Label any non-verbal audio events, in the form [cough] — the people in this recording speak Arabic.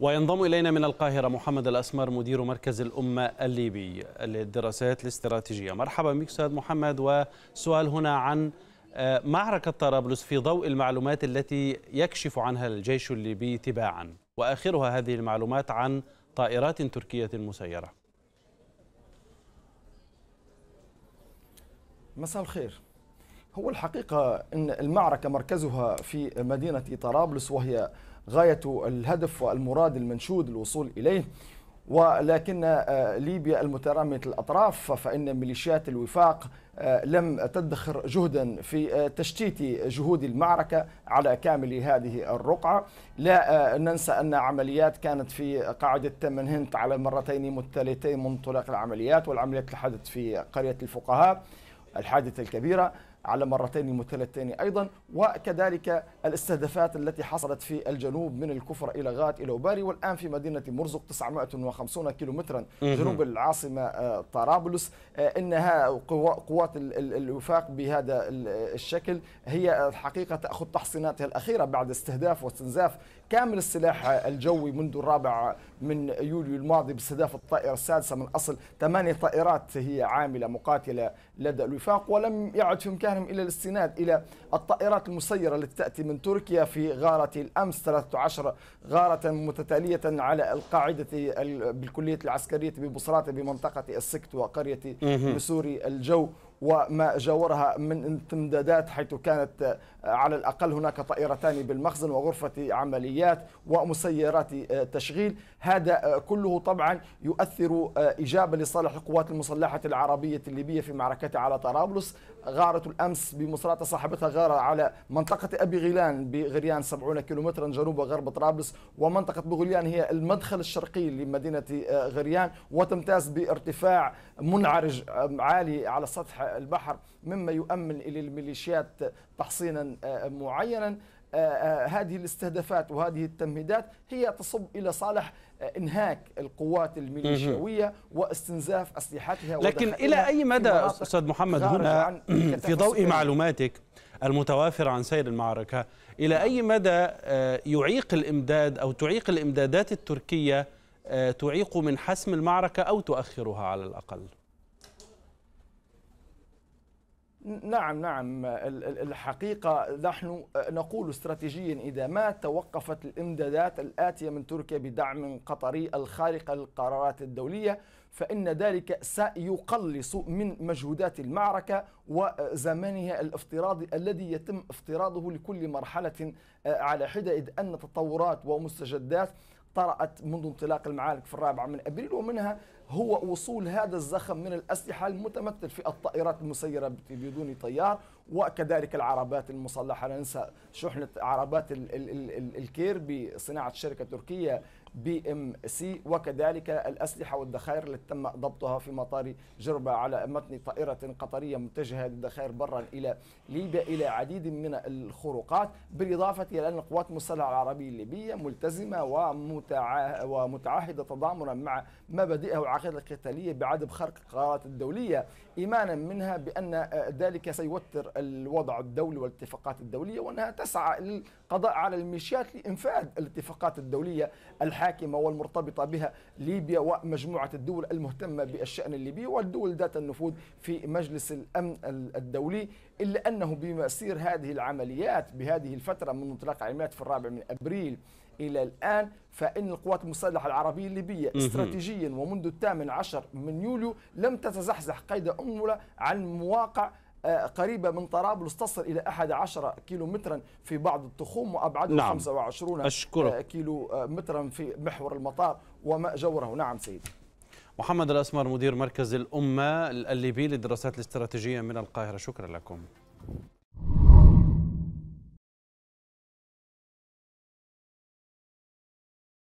وينضم إلينا من القاهرة محمد الأسمر مدير مركز الأمة الليبي للدراسات الاستراتيجية مرحبا بك أستاذ محمد وسؤال هنا عن آه، معركة طرابلس في ضوء المعلومات التي يكشف عنها الجيش الليبي تباعا وآخرها هذه المعلومات عن طائرات تركية مسيرة مساء الخير هو الحقيقة أن المعركة مركزها في مدينة طرابلس وهي غاية الهدف والمراد المنشود الوصول إليه ولكن آه، ليبيا المترامية الأطراف فإن ميليشيات الوفاق آه، لم تدخر جهدا في آه، تشتيت جهود المعركة على كامل هذه الرقعة لا ننسى أن عمليات كانت في قاعدة تمنهنت على مرتين متتاليتين طلاق العمليات والعمليات اللي حدثت في قرية الفقهاء الحادثة الكبيرة على مرتين متلتين أيضا وكذلك الاستهدافات التي حصلت في الجنوب من الكفر إلى غات إلى وباري والآن في مدينة مرزق 950 كيلومترا جنوب العاصمة آه، طرابلس آه، إنها قوات الوفاق بهذا الشكل هي الحقيقة تأخذ تحصيناتها الأخيرة بعد استهداف واستنزاف كامل السلاح الجوي منذ الرابع من يوليو الماضي باستهداف الطائرة السادسة من أصل ثمانية طائرات هي عاملة مقاتلة لدى الوفاق ولم يعد في إمكانها باتجاههم إلى الاستناد إلى الطائرات المسيرة التي تأتي من تركيا في غارة الأمس 13 غارة متتالية على القاعدة بالكلية العسكرية ببصرات بمنطقة السكت وقرية مسوري الجو وما جاورها من امتدادات حيث كانت آه، على الأقل هناك طائرتان بالمخزن وغرفة عمليات ومسيرات آه، تشغيل هذا آه، كله طبعا يؤثر إجابة لصالح القوات المسلحة العربية الليبية في معركتها على طرابلس غارة الأمس بمصراتة صاحبتها غارة على منطقة أبي غيلان بغريان 70 كيلومترا جنوب غرب طرابلس ومنطقة بغليان هي المدخل الشرقي لمدينة غريان وتمتاز بارتفاع منعرج عالي على سطح البحر مما يؤمن الى الميليشيات تحصينا آه، معينا آه، آه، هذه الاستهدافات وهذه التمهيدات هي تصب الى صالح انهاك القوات الميليشياويه واستنزاف اسلحتها لكن الى اي مدى استاذ محمد هنا [clears throat] في ضوء معلوماتك المتوافرة عن سير المعركة إلى نعم. أي مدى يعيق الإمداد أو تعيق الإمدادات التركية تعيق من حسم المعركة أو تؤخرها على الأقل نعم نعم الحقيقة نحن نقول استراتيجيا إذا ما توقفت الإمدادات الآتية من تركيا بدعم قطري الخارق للقرارات الدولية فإن ذلك سيقلص من مجهودات المعركة وزمانها الافتراضي الذي يتم افتراضه لكل مرحلة آه، على حدة إذ أن تطورات ومستجدات طرأت منذ انطلاق المعارك في الرابع من أبريل ومنها هو وصول هذا الزخم من الأسلحة المتمثل في الطائرات المسيرة بدون طيار وكذلك العربات المسلحة لا ننسى شحنة عربات الـ الـ الـ الكير بصناعة شركة تركية بي ام سي وكذلك الأسلحة والذخائر التي تم ضبطها في مطار جربة على متن طائرة قطرية متجهة للدخائر برا إلى ليبيا إلى عديد من الخروقات بالإضافة إلى أن القوات المسلحة العربية الليبية ملتزمة ومتعاهدة تضامنا مع مبادئها العقيدة القتالية بعدم خرق القرارات الدولية إيمانا منها بأن آه، ذلك سيوتر الوضع الدولي والاتفاقات الدولية وأنها تسعى للقضاء على الميليشيات لإنفاذ الاتفاقات الدولية الحاكمة والمرتبطة بها ليبيا ومجموعة الدول المهتمة بالشأن الليبي والدول ذات النفوذ في مجلس الأمن الدولي إلا أنه بمسير هذه العمليات بهذه الفترة من انطلاق العمليات في الرابع من أبريل إلى الآن فإن القوات المسلحة العربية الليبية استراتيجيا ومنذ الثامن عشر من يوليو لم تتزحزح قيد أنملة عن مواقع آه، قريبة من طرابلس تصل إلى 11 كيلو مترا في بعض التخوم وأبعد نعم. 25 آه، أشكرك. كيلو مترا في محور المطار وما جوره نعم سيدي محمد الأسمر مدير مركز الأمة الليبي للدراسات الاستراتيجية من القاهرة شكرا لكم